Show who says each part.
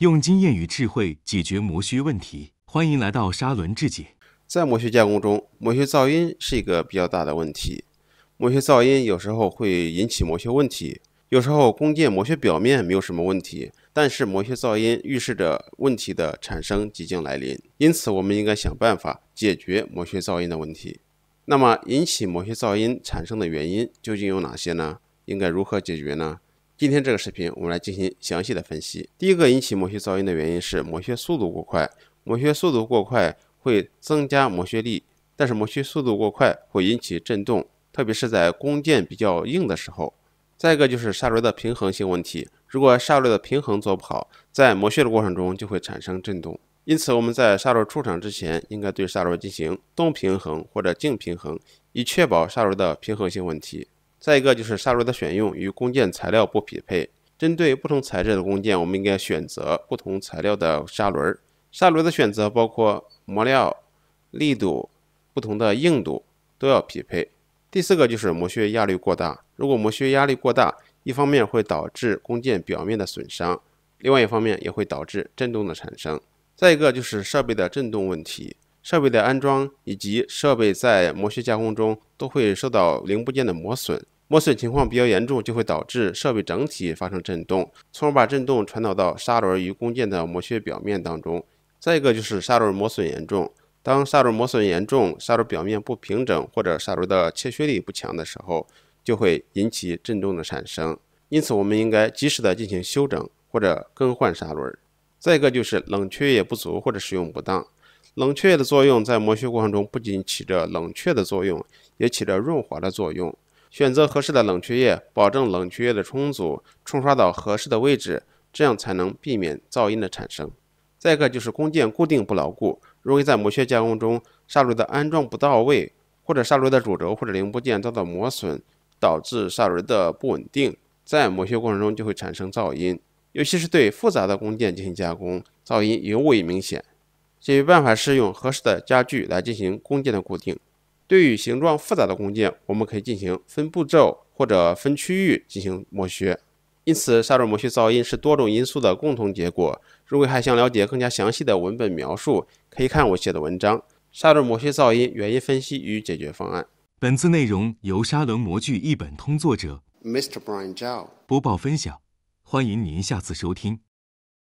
Speaker 1: 用经验与智慧解决磨削问题，欢迎来到沙轮智解。在磨削加工中，磨削噪音是一个比较大的问题。磨削噪音有时候会引起磨削问题，有时候工件磨削表面没有什么问题，但是磨削噪音预示着问题的产生即将来临。因此，我们应该想办法解决磨削噪音的问题。那么，引起磨削噪音产生的原因究竟有哪些呢？应该如何解决呢？今天这个视频，我们来进行详细的分析。第一个引起磨削噪音的原因是磨削速度过快。磨削速度过快会增加磨削力，但是磨削速度过快会引起振动，特别是在弓箭比较硬的时候。再一个就是砂轮的平衡性问题。如果砂轮的平衡做不好，在磨削的过程中就会产生振动。因此，我们在砂轮出厂之前，应该对砂轮进行动平衡或者静平衡，以确保砂轮的平衡性问题。再一个就是砂轮的选用与工件材料不匹配。针对不同材质的工件，我们应该选择不同材料的砂轮。砂轮的选择包括磨料、力度、不同的硬度都要匹配。第四个就是磨削压力过大。如果磨削压力过大，一方面会导致工件表面的损伤，另外一方面也会导致振动的产生。再一个就是设备的振动问题。设备的安装以及设备在磨削加工中都会受到零部件的磨损，磨损情况比较严重，就会导致设备整体发生振动，从而把振动传导到砂轮与工件的磨削表面当中。再一个就是砂轮磨损严重，当砂轮磨损严重，砂轮表面不平整或者砂轮的切削力不强的时候，就会引起振动的产生。因此，我们应该及时的进行修整或者更换砂轮。再一个就是冷却液不足或者使用不当。冷却液的作用在磨削过程中不仅起着冷却的作用，也起着润滑的作用。选择合适的冷却液，保证冷却液的充足，冲刷到合适的位置，这样才能避免噪音的产生。再一个就是工件固定不牢固，容易在磨削加工中砂轮的安装不到位，或者砂轮的主轴或者零部件遭到磨损，导致砂轮的不稳定，在磨削过程中就会产生噪音。尤其是对复杂的工件进行加工，噪音尤为明显。解决办法是用合适的家具来进行工件的固定。对于形状复杂的工件，我们可以进行分步骤或者分区域进行磨削。因此，砂轮磨削噪音是多种因素的共同结果。如果还想了解更加详细的文本描述，可以看我写的文章《砂轮磨削噪音原因分析与解决方案》。本次内容由砂轮模具一本通作者 Mr. Brian Zhao 播报分享，欢迎您下次收听。